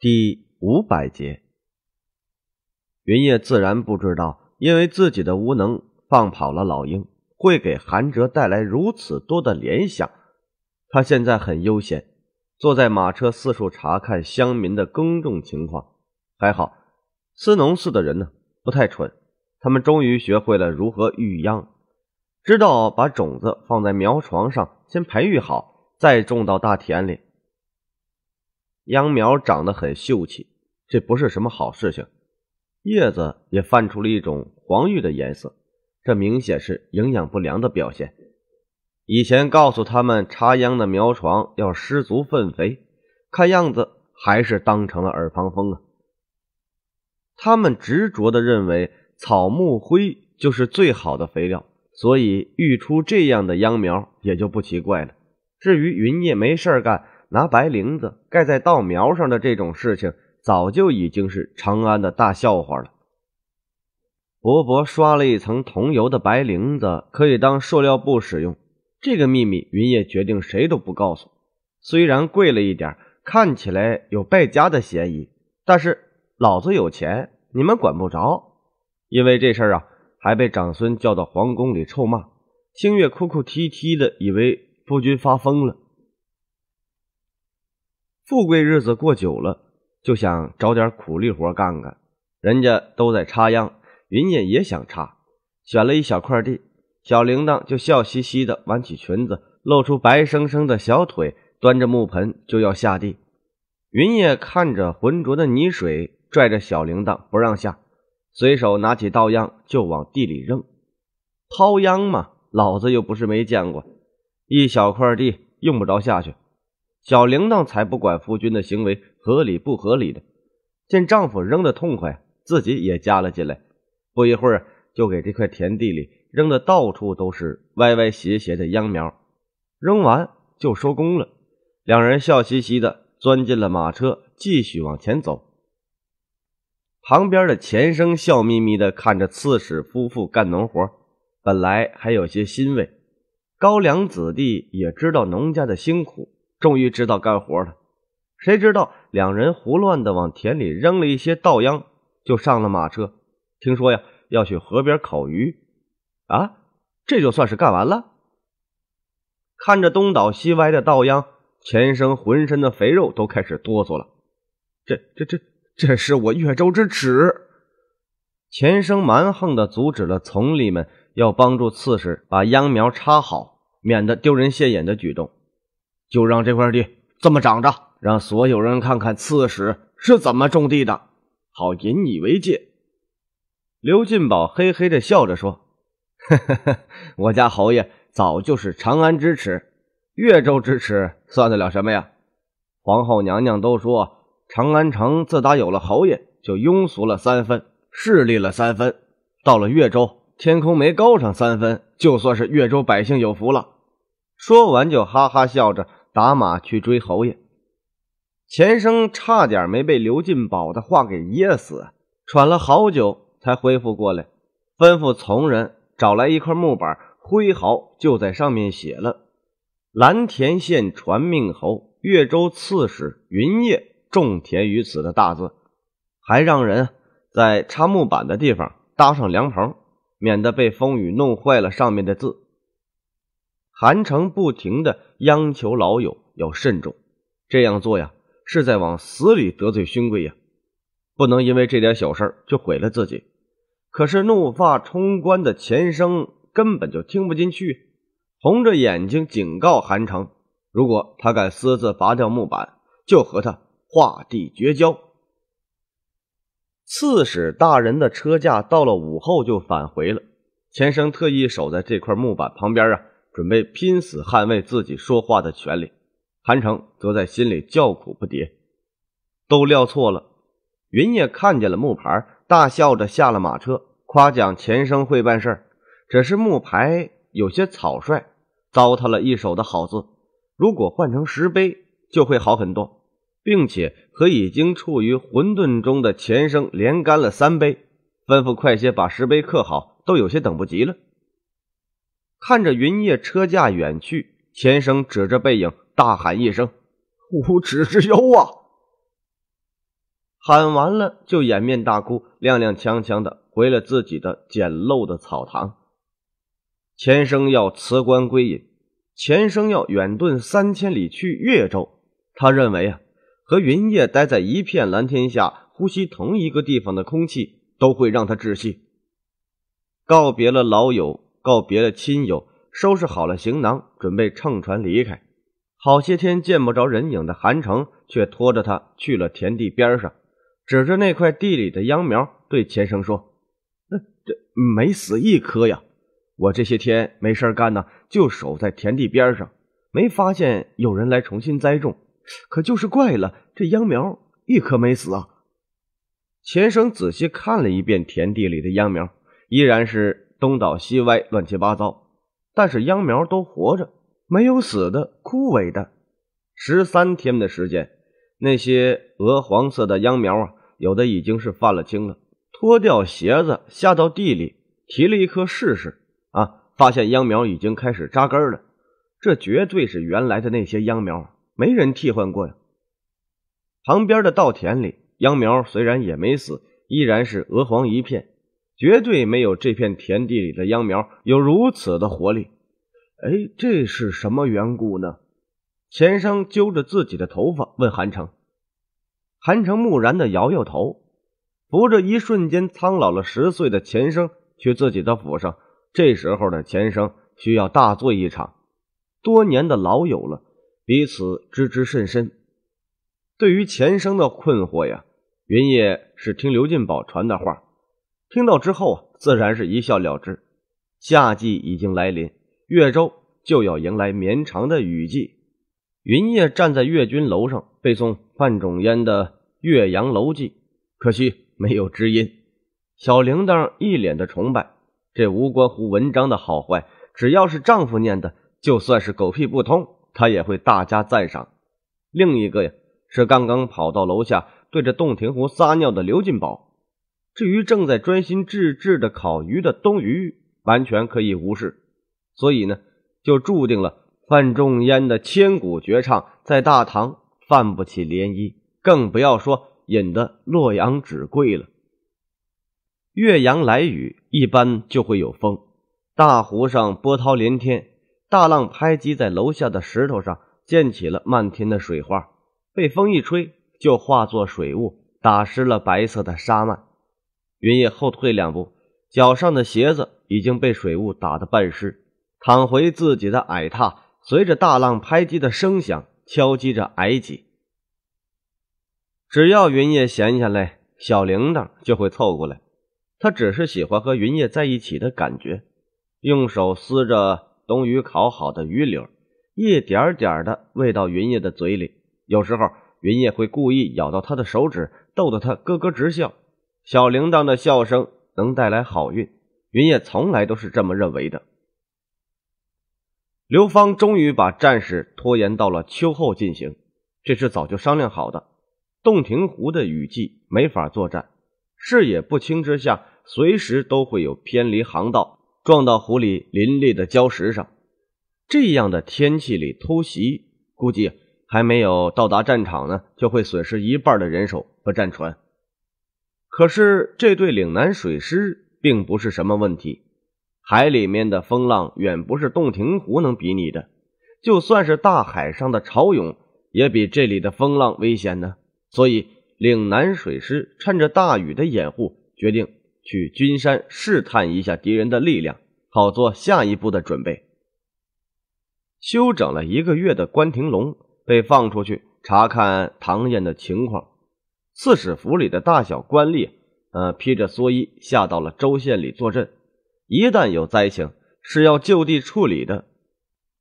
第五百节，云叶自然不知道，因为自己的无能放跑了老鹰，会给韩哲带来如此多的联想。他现在很悠闲，坐在马车四处查看乡民的耕种情况。还好，司农寺的人呢不太蠢，他们终于学会了如何育秧，知道把种子放在苗床上先培育好，再种到大田里。秧苗长得很秀气，这不是什么好事情。叶子也泛出了一种黄绿的颜色，这明显是营养不良的表现。以前告诉他们插秧的苗床要施足粪肥，看样子还是当成了耳旁风啊。他们执着的认为草木灰就是最好的肥料，所以育出这样的秧苗也就不奇怪了。至于云叶没事干。拿白绫子盖在稻苗上的这种事情，早就已经是长安的大笑话了。薄薄刷了一层桐油的白绫子可以当塑料布使用，这个秘密云烨决定谁都不告诉。虽然贵了一点，看起来有败家的嫌疑，但是老子有钱，你们管不着。因为这事儿啊，还被长孙叫到皇宫里臭骂，星月哭哭啼啼的，以为夫君发疯了。富贵日子过久了，就想找点苦力活干干。人家都在插秧，云也也想插，选了一小块地，小铃铛就笑嘻嘻的挽起裙子，露出白生生的小腿，端着木盆就要下地。云也看着浑浊的泥水，拽着小铃铛不让下，随手拿起稻秧就往地里扔，掏秧嘛，老子又不是没见过，一小块地用不着下去。小铃铛才不管夫君的行为合理不合理的，见丈夫扔的痛快，自己也加了进来。不一会儿，就给这块田地里扔的到处都是歪歪斜斜的秧苗。扔完就收工了，两人笑嘻嘻的钻进了马车，继续往前走。旁边的钱生笑眯眯的看着刺史夫妇干农活，本来还有些欣慰，高粱子弟也知道农家的辛苦。终于知道干活了，谁知道两人胡乱的往田里扔了一些稻秧，就上了马车。听说呀，要去河边烤鱼，啊，这就算是干完了。看着东倒西歪的稻秧，钱生浑身的肥肉都开始哆嗦了。这、这、这、这是我岳州之耻！钱生蛮横的阻止了从吏们要帮助刺史把秧苗插好，免得丢人现眼的举动。就让这块地这么长着，让所有人看看刺史是怎么种地的，好引以为戒。刘进宝嘿嘿的笑着说：“呵呵呵，我家侯爷早就是长安之耻，越州之耻算得了什么呀？皇后娘娘都说，长安城自打有了侯爷，就庸俗了三分，势利了三分。到了越州，天空没高上三分，就算是越州百姓有福了。”说完就哈哈笑着。打马去追侯爷，钱生差点没被刘进宝的话给噎死，喘了好久才恢复过来，吩咐从人找来一块木板，挥毫就在上面写了“蓝田县传命侯，越州刺史云烨种田于此”的大字，还让人在插木板的地方搭上凉棚，免得被风雨弄坏了上面的字。韩城不停地央求老友要慎重，这样做呀是在往死里得罪勋贵呀，不能因为这点小事就毁了自己。可是怒发冲冠的钱生根本就听不进去，红着眼睛警告韩城：如果他敢私自拔掉木板，就和他划地绝交。刺史大人的车驾到了午后就返回了，钱生特意守在这块木板旁边啊。准备拼死捍卫自己说话的权利，韩城则在心里叫苦不迭，都料错了。云也看见了木牌，大笑着下了马车，夸奖钱生会办事儿，只是木牌有些草率，糟蹋了一手的好字。如果换成石碑，就会好很多，并且和已经处于混沌中的钱生连干了三杯，吩咐快些把石碑刻好，都有些等不及了。看着云叶车驾远去，钱生指着背影大喊一声：“无耻之尤啊！”喊完了就掩面大哭，踉踉跄跄的回了自己的简陋的草堂。钱生要辞官归隐，钱生要远遁三千里去越州。他认为啊，和云叶待在一片蓝天下，呼吸同一个地方的空气，都会让他窒息。告别了老友。告别了亲友，收拾好了行囊，准备乘船离开。好些天见不着人影的韩城，却拖着他去了田地边上，指着那块地里的秧苗对钱生说：“这没死一棵呀！我这些天没事干呢，就守在田地边上，没发现有人来重新栽种。可就是怪了，这秧苗一颗没死啊！”钱生仔细看了一遍田地里的秧苗，依然是。东倒西歪，乱七八糟，但是秧苗都活着，没有死的、枯萎的。十三天的时间，那些鹅黄色的秧苗啊，有的已经是泛了青了。脱掉鞋子下到地里，提了一颗试试啊，发现秧苗已经开始扎根了。这绝对是原来的那些秧苗，没人替换过呀。旁边的稻田里，秧苗虽然也没死，依然是鹅黄一片。绝对没有这片田地里的秧苗有如此的活力，哎，这是什么缘故呢？钱生揪着自己的头发问韩城，韩城木然的摇摇头，扶着一瞬间苍老了十岁的钱生去自己的府上。这时候的钱生需要大醉一场，多年的老友了，彼此知之甚深。对于钱生的困惑呀，云烨是听刘进宝传的话。听到之后，自然是一笑了之。夏季已经来临，越州就要迎来绵长的雨季。云烨站在越军楼上背诵范仲淹的《岳阳楼记》，可惜没有知音。小铃铛一脸的崇拜，这无关乎文章的好坏，只要是丈夫念的，就算是狗屁不通，她也会大加赞赏。另一个呀，是刚刚跑到楼下对着洞庭湖撒尿的刘进宝。至于正在专心致志的烤鱼的冬鱼，完全可以无视。所以呢，就注定了范仲淹的千古绝唱在大唐泛不起涟漪，更不要说引得洛阳纸贵了。岳阳来雨一般就会有风，大湖上波涛连天，大浪拍击在楼下的石头上，溅起了漫天的水花，被风一吹，就化作水雾，打湿了白色的沙幔。云烨后退两步，脚上的鞋子已经被水雾打得半湿，躺回自己的矮榻，随着大浪拍击的声响敲击着矮脊。只要云烨闲下来，小铃铛就会凑过来。他只是喜欢和云烨在一起的感觉，用手撕着冬鱼烤好的鱼柳，一点点的喂到云烨的嘴里。有时候，云烨会故意咬到他的手指，逗得他咯咯直笑。小铃铛的笑声能带来好运，云烨从来都是这么认为的。刘芳终于把战事拖延到了秋后进行，这是早就商量好的。洞庭湖的雨季没法作战，视野不清之下，随时都会有偏离航道，撞到湖里林立的礁石上。这样的天气里偷袭，估计还没有到达战场呢，就会损失一半的人手和战船。可是这对岭南水师并不是什么问题，海里面的风浪远不是洞庭湖能比拟的，就算是大海上的潮涌，也比这里的风浪危险呢。所以，岭南水师趁着大雨的掩护，决定去君山试探一下敌人的力量，好做下一步的准备。休整了一个月的关廷龙被放出去查看唐燕的情况。刺史府里的大小官吏，呃，披着蓑衣下到了州县里坐镇，一旦有灾情，是要就地处理的。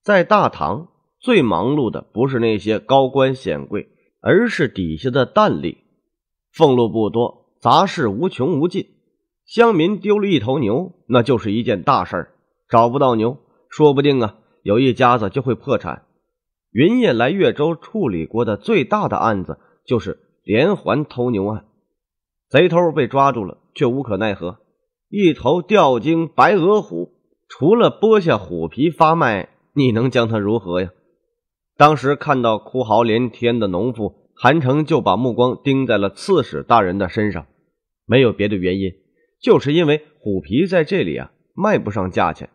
在大唐，最忙碌的不是那些高官显贵，而是底下的淡吏，俸禄不多，杂事无穷无尽。乡民丢了一头牛，那就是一件大事儿，找不到牛，说不定啊，有一家子就会破产。云烨来越州处理过的最大的案子就是。连环偷牛案，贼偷被抓住了，却无可奈何。一头吊睛白额虎，除了剥下虎皮发卖，你能将它如何呀？当时看到哭嚎连天的农妇，韩城就把目光盯在了刺史大人的身上。没有别的原因，就是因为虎皮在这里啊，卖不上价钱。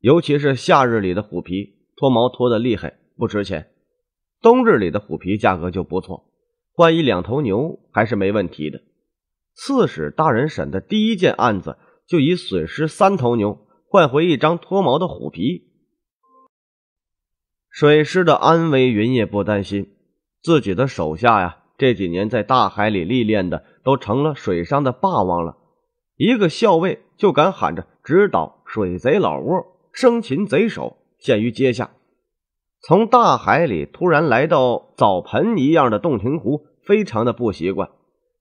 尤其是夏日里的虎皮，脱毛脱的厉害，不值钱。冬日里的虎皮价格就不错。换一两头牛还是没问题的。刺史大人审的第一件案子，就以损失三头牛换回一张脱毛的虎皮。水师的安危，云也不担心。自己的手下呀，这几年在大海里历练的，都成了水上的霸王了。一个校尉就敢喊着直捣水贼老窝，生擒贼首，陷于阶下。从大海里突然来到澡盆一样的洞庭湖，非常的不习惯。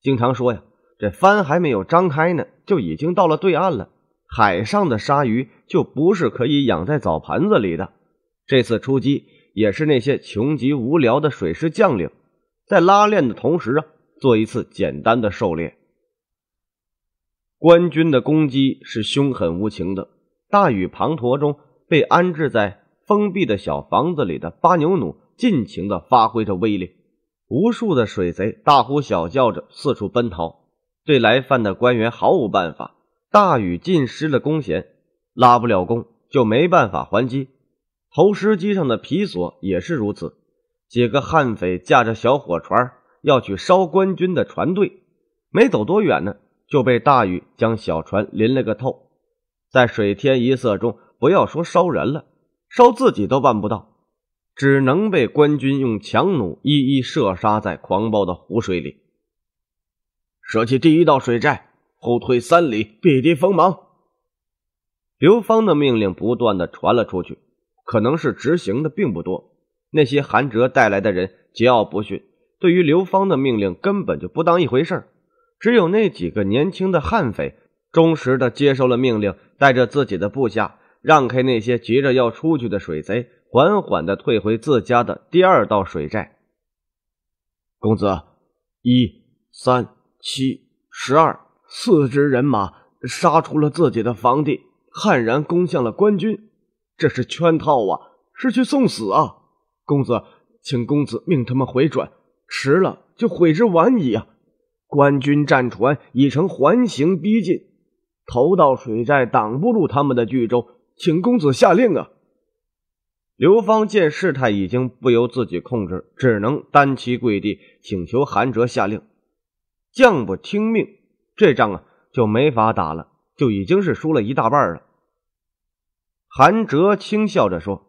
经常说呀，这帆还没有张开呢，就已经到了对岸了。海上的鲨鱼就不是可以养在澡盆子里的。这次出击也是那些穷极无聊的水师将领，在拉练的同时啊，做一次简单的狩猎。官军的攻击是凶狠无情的，大雨滂沱中被安置在。封闭的小房子里的巴牛弩尽情地发挥着威力，无数的水贼大呼小叫着四处奔逃，对来犯的官员毫无办法。大雨浸湿了弓弦，拉不了弓，就没办法还击。投石机上的皮索也是如此。几个悍匪驾着小火船要去烧官军的船队，没走多远呢，就被大雨将小船淋了个透，在水天一色中，不要说烧人了。烧自己都办不到，只能被官军用强弩一一射杀在狂暴的湖水里。舍弃第一道水寨，后退三里，避敌锋芒。刘芳的命令不断的传了出去，可能是执行的并不多。那些韩哲带来的人桀骜不驯，对于刘芳的命令根本就不当一回事只有那几个年轻的悍匪，忠实的接受了命令，带着自己的部下。让开那些急着要出去的水贼，缓缓的退回自家的第二道水寨。公子，一三七十二四支人马杀出了自己的房地，悍然攻向了官军，这是圈套啊，是去送死啊！公子，请公子命他们回转，迟了就悔之晚矣啊！官军战船已成环形逼近，头道水寨挡不住他们的巨舟。请公子下令啊！刘芳见事态已经不由自己控制，只能单膝跪地请求韩哲下令。将不听命，这仗啊就没法打了，就已经是输了一大半了。韩哲轻笑着说：“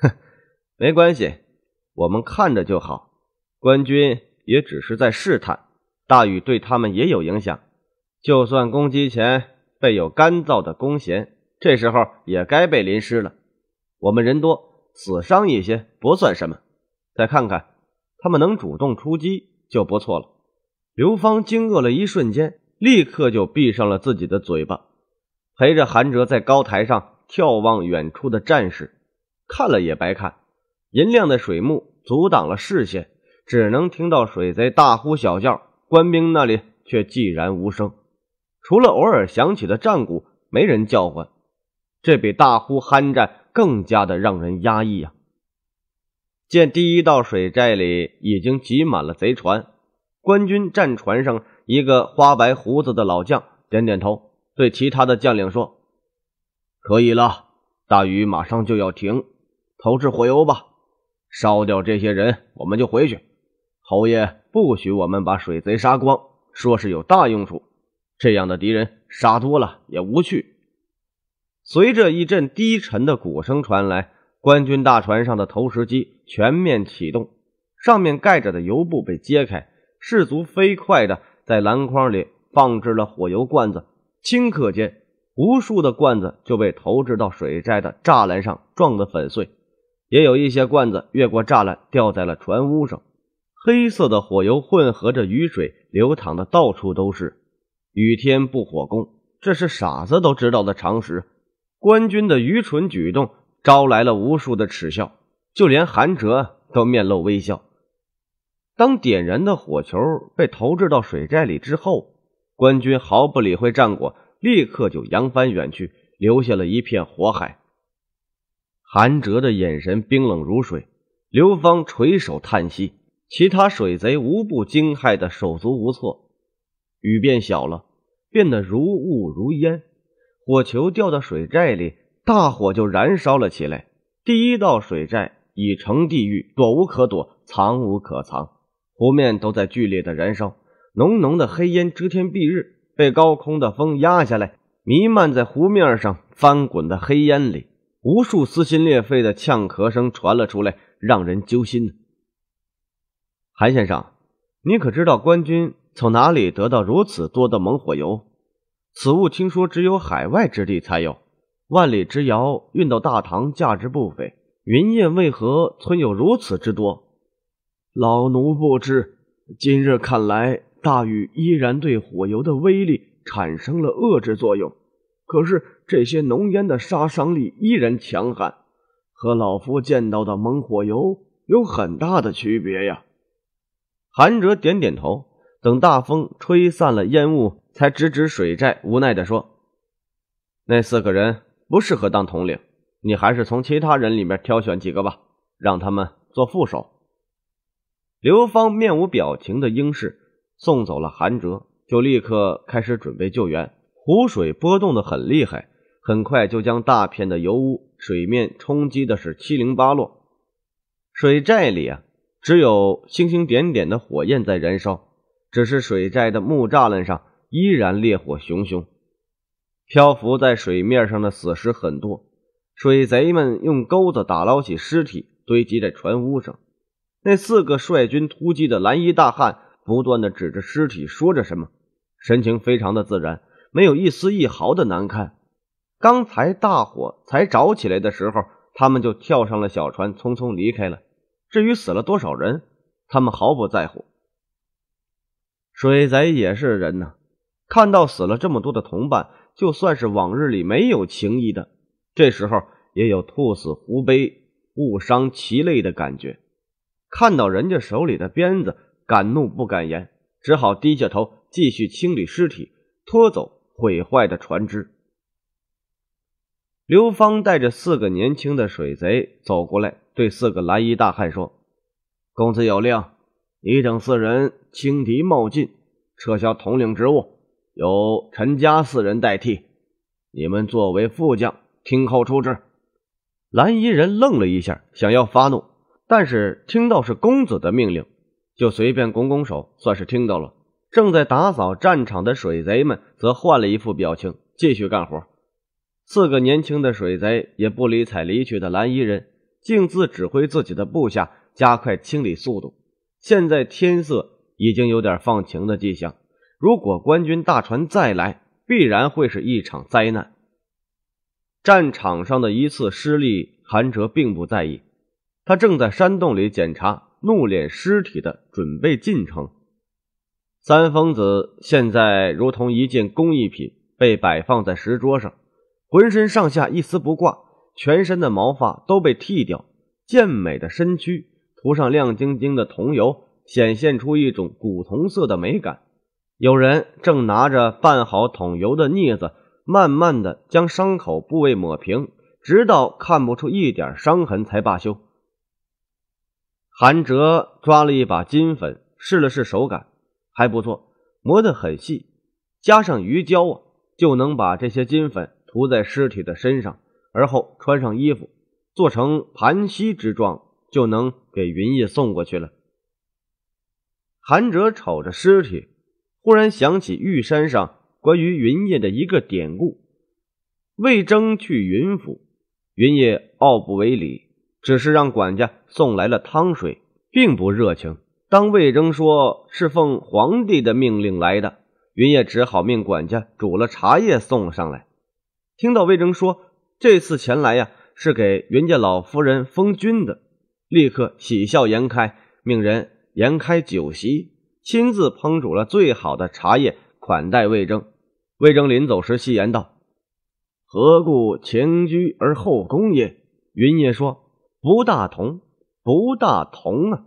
哼，没关系，我们看着就好。官军也只是在试探，大雨对他们也有影响。就算攻击前备有干燥的弓弦。”这时候也该被淋湿了，我们人多，死伤一些不算什么。再看看，他们能主动出击就不错了。刘芳惊愕了一瞬间，立刻就闭上了自己的嘴巴，陪着韩哲在高台上眺望远处的战士，看了也白看。银亮的水幕阻挡了视线，只能听到水贼大呼小叫，官兵那里却寂然无声，除了偶尔响起的战鼓，没人叫唤。这比大呼酣战更加的让人压抑呀！见第一道水寨里已经挤满了贼船，官军战船上一个花白胡子的老将点点头，对其他的将领说：“可以了，大雨马上就要停，投掷火油吧，烧掉这些人，我们就回去。侯爷不许我们把水贼杀光，说是有大用处。这样的敌人杀多了也无趣。”随着一阵低沉的鼓声传来，官军大船上的投石机全面启动，上面盖着的油布被揭开，士卒飞快地在篮筐里放置了火油罐子。顷刻间，无数的罐子就被投掷到水寨的栅栏上，撞得粉碎。也有一些罐子越过栅栏，掉在了船屋上。黑色的火油混合着雨水，流淌的到处都是。雨天不火攻，这是傻子都知道的常识。官军的愚蠢举动招来了无数的耻笑，就连韩哲都面露微笑。当点燃的火球被投掷到水寨里之后，官军毫不理会战果，立刻就扬帆远去，留下了一片火海。韩哲的眼神冰冷如水，刘芳垂首叹息，其他水贼无不惊骇得手足无措。雨变小了，变得如雾如烟。火球掉到水寨里，大火就燃烧了起来。第一道水寨已成地狱，躲无可躲，藏无可藏。湖面都在剧烈的燃烧，浓浓的黑烟遮天蔽日，被高空的风压下来，弥漫在湖面上翻滚的黑烟里。无数撕心裂肺的呛咳声传了出来，让人揪心。韩先生，你可知道官军从哪里得到如此多的猛火油？此物听说只有海外之地才有，万里之遥运到大唐，价值不菲。云燕为何存有如此之多？老奴不知。今日看来，大雨依然对火油的威力产生了遏制作用，可是这些浓烟的杀伤力依然强悍，和老夫见到的猛火油有很大的区别呀。韩哲点点头，等大风吹散了烟雾。才直指水寨，无奈地说：“那四个人不适合当统领，你还是从其他人里面挑选几个吧，让他们做副手。”刘芳面无表情的应是，送走了韩哲，就立刻开始准备救援。湖水波动的很厉害，很快就将大片的油污水面冲击的是七零八落。水寨里啊，只有星星点点的火焰在燃烧，只是水寨的木栅栏上。依然烈火熊熊，漂浮在水面上的死尸很多。水贼们用钩子打捞起尸体，堆积在船屋上。那四个率军突击的蓝衣大汉不断的指着尸体说着什么，神情非常的自然，没有一丝一毫的难看。刚才大火才着起来的时候，他们就跳上了小船，匆匆离开了。至于死了多少人，他们毫不在乎。水贼也是人呐。看到死了这么多的同伴，就算是往日里没有情谊的，这时候也有兔死狐悲、物伤其类的感觉。看到人家手里的鞭子，敢怒不敢言，只好低下头继续清理尸体、拖走毁坏的船只。刘芳带着四个年轻的水贼走过来，对四个蓝衣大汉说：“公子有令，你等四人轻敌冒进，撤销统领职务。”由陈家四人代替，你们作为副将，听候处置。蓝衣人愣了一下，想要发怒，但是听到是公子的命令，就随便拱拱手，算是听到了。正在打扫战场的水贼们，则换了一副表情，继续干活。四个年轻的水贼也不理睬离去的蓝衣人，径自指挥自己的部下加快清理速度。现在天色已经有点放晴的迹象。如果官军大船再来，必然会是一场灾难。战场上的一次失利，韩哲并不在意。他正在山洞里检查怒脸尸体的准备进程。三疯子现在如同一件工艺品，被摆放在石桌上，浑身上下一丝不挂，全身的毛发都被剃掉，健美的身躯涂上亮晶晶的桐油，显现出一种古铜色的美感。有人正拿着拌好桶油的镊子，慢慢的将伤口部位抹平，直到看不出一点伤痕才罢休。韩哲抓了一把金粉，试了试手感，还不错，磨得很细，加上鱼胶啊，就能把这些金粉涂在尸体的身上，而后穿上衣服，做成盘膝之状，就能给云逸送过去了。韩哲瞅着尸体。忽然想起玉山上关于云烨的一个典故，魏征去云府，云烨傲不为礼，只是让管家送来了汤水，并不热情。当魏征说是奉皇帝的命令来的，云烨只好命管家煮了茶叶送了上来。听到魏征说这次前来呀是给云家老夫人封君的，立刻喜笑颜开，命人延开酒席。亲自烹煮了最好的茶叶款待魏征。魏征临走时戏言道：“何故前居而后公也？”云烨说：“不大同，不大同啊！”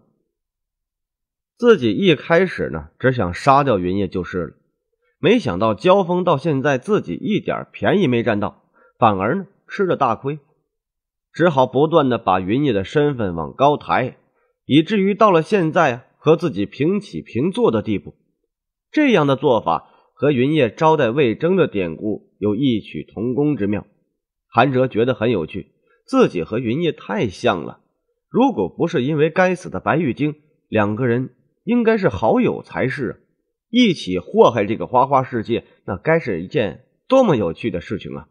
自己一开始呢，只想杀掉云烨就是了，没想到交锋到现在，自己一点便宜没占到，反而呢吃了大亏，只好不断的把云烨的身份往高抬，以至于到了现在啊。和自己平起平坐的地步，这样的做法和云烨招待魏征的典故有异曲同工之妙。韩哲觉得很有趣，自己和云烨太像了。如果不是因为该死的白玉京，两个人应该是好友才是啊！一起祸害这个花花世界，那该是一件多么有趣的事情啊！